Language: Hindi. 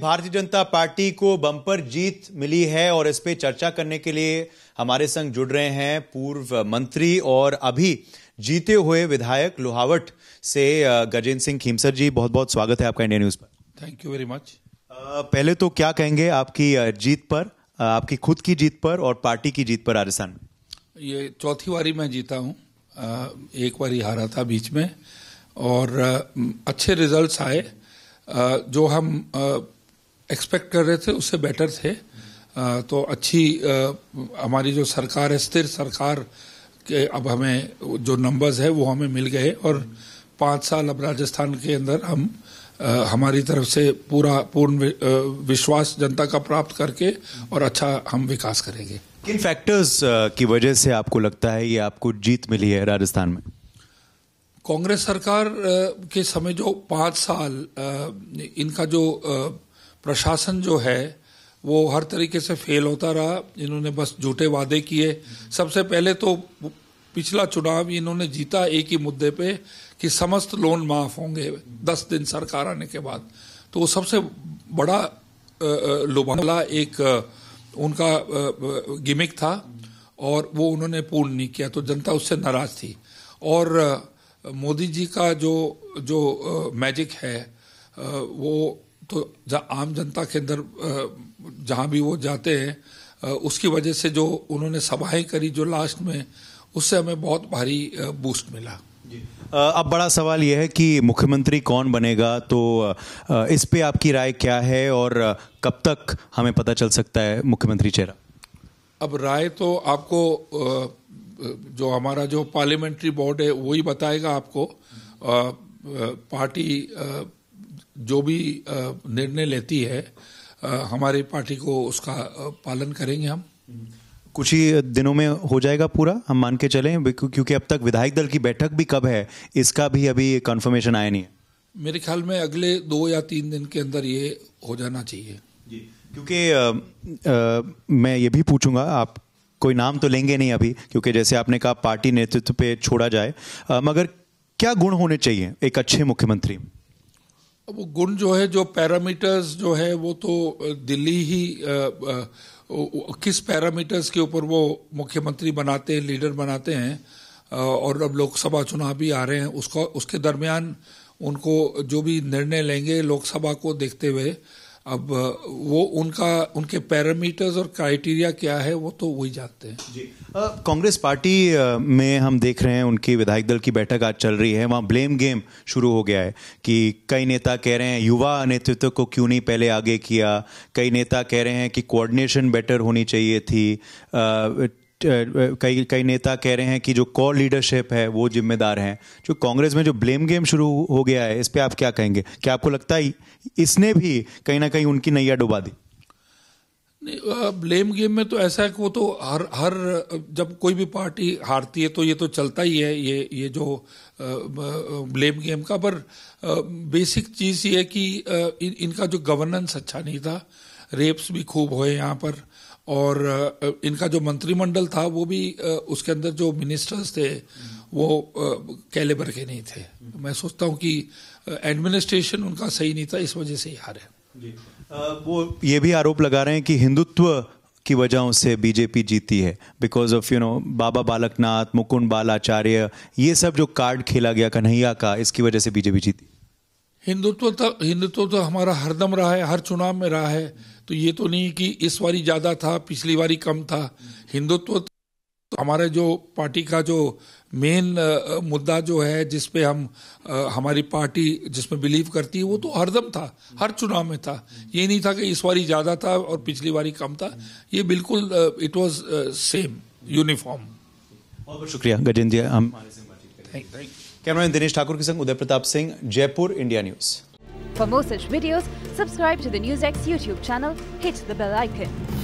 भारतीय जनता पार्टी को बम्पर जीत मिली है और इस पे चर्चा करने के लिए हमारे संग जुड़ रहे हैं पूर्व मंत्री और अभी जीते हुए विधायक लोहावट से गजेंद्र सिंह खीमसर जी बहुत बहुत स्वागत है आपका इंडिया न्यूज पर थैंक यू वेरी मच पहले तो क्या कहेंगे आपकी जीत पर आपकी खुद की जीत पर और पार्टी की जीत पर राजस्थान ये चौथी बारी मैं जीता हूँ एक बारी हारा था बीच में और अच्छे रिजल्ट्स आए जो हम एक्सपेक्ट कर रहे थे उससे बेटर थे तो अच्छी हमारी जो सरकार है स्थिर सरकार के अब हमें जो नंबर्स है वो हमें मिल गए और पाँच साल अब राजस्थान के अंदर हम हमारी तरफ से पूरा पूर्ण विश्वास जनता का प्राप्त करके और अच्छा हम विकास करेंगे किन फैक्टर्स की वजह से आपको लगता है ये आपको जीत मिली है राजस्थान में कांग्रेस सरकार के समय जो पाँच साल इनका जो प्रशासन जो है वो हर तरीके से फेल होता रहा इन्होंने बस झूठे वादे किए सबसे पहले तो पिछला चुनाव इन्होंने जीता एक ही मुद्दे पे कि समस्त लोन माफ होंगे दस दिन सरकार आने के बाद तो वो सबसे बड़ा लुभाला एक उनका गिमिक था और वो उन्होंने पूर्ण नहीं किया तो जनता उससे नाराज थी और मोदी जी का जो जो मैजिक है वो तो आम जनता के अंदर जहाँ भी वो जाते हैं उसकी वजह से जो उन्होंने सभाएं करी जो लास्ट में उससे हमें बहुत भारी बूस्ट मिला अब बड़ा सवाल यह है कि मुख्यमंत्री कौन बनेगा तो इस पे आपकी राय क्या है और कब तक हमें पता चल सकता है मुख्यमंत्री चेहरा अब राय तो आपको जो हमारा जो पार्लियामेंट्री बोर्ड है वही बताएगा आपको पार्टी जो भी निर्णय लेती है हमारी पार्टी को उसका पालन करेंगे हम कुछ ही दिनों में हो जाएगा पूरा हम मान के चले क्योंकि अब तक विधायक दल की बैठक भी कब है इसका भी अभी कंफर्मेशन आया नहीं है मेरे ख्याल में अगले दो या तीन दिन के अंदर ये हो जाना चाहिए जी क्योंकि मैं ये भी पूछूंगा आप कोई नाम तो लेंगे नहीं अभी क्योंकि जैसे आपने कहा पार्टी नेतृत्व पे छोड़ा जाए आ, मगर क्या गुण होने चाहिए एक अच्छे मुख्यमंत्री में वो गुण जो है जो पैरामीटर्स जो है वो तो दिल्ली ही आ, आ, किस पैरामीटर्स के ऊपर वो मुख्यमंत्री बनाते हैं लीडर बनाते हैं और अब लोकसभा चुनाव भी आ रहे हैं उसको उसके दरमियान उनको जो भी निर्णय लेंगे लोकसभा को देखते हुए अब वो उनका उनके पैरामीटर्स और क्राइटेरिया क्या है वो तो वही जानते हैं जी कांग्रेस पार्टी में हम देख रहे हैं उनकी विधायक दल की बैठक आज चल रही है वहाँ ब्लेम गेम शुरू हो गया है कि कई नेता कह रहे हैं युवा नेतृत्व को क्यों नहीं पहले आगे किया कई नेता कह रहे हैं कि कोऑर्डिनेशन बेटर होनी चाहिए थी कई कई नेता कह रहे हैं कि जो कॉर लीडरशिप है वो जिम्मेदार हैं जो कांग्रेस में जो ब्लेम गेम शुरू हो गया है इस पर आप क्या कहेंगे क्या आपको लगता है इसने भी कहीं ना कहीं उनकी नैया डुबा दी ब्लेम गेम में तो ऐसा है कि वो तो हर हर जब कोई भी पार्टी हारती है तो ये तो चलता ही है ये ये जो ब्लेम गेम का पर बेसिक चीज़ ये है कि इन, इनका जो गवर्नेंस अच्छा नहीं था रेप्स भी खूब हुए यहाँ पर और इनका जो मंत्रिमंडल था वो भी उसके अंदर जो मिनिस्टर्स थे वो कैलेबर के नहीं थे मैं सोचता हूँ कि एडमिनिस्ट्रेशन उनका सही नहीं था इस वजह से ही हार है वो ये भी आरोप लगा रहे हैं कि हिंदुत्व की वजहों से बीजेपी जीती है because of you know Baba Balaknath Mukund Balacharya ये सब जो कार्ड खेला गया कन्हैया का इसकी वजह से बीजेपी जीती हिंदुत्व तो हिंदुत्व तो हमारा हरदम रहा है हर चुनाव में रहा है तो ये तो नहीं कि इस बारी ज़्यादा था पिछली बारी कम था हिंदुत्व तो हमारे जो पार्टी का जो मेन मुद्दा जो है जिस पे हम हमारी पार्टी जिसमें बिलीव करती है वो तो हरदम था हर चुनाव में था ये नहीं था कि इस बारी ज़्यादा था और पिछली बारी कम था ये बिल्कुल इट वाज सेम यूनिफॉर्म बहुत बहुत शुक्रिया गजेंद्र हम कैमरामैन दिनेश ठाकुर के संग Uday Pratap Singh Jaipur India News For more such videos, subscribe to the NewsX YouTube channel, hit the bell icon.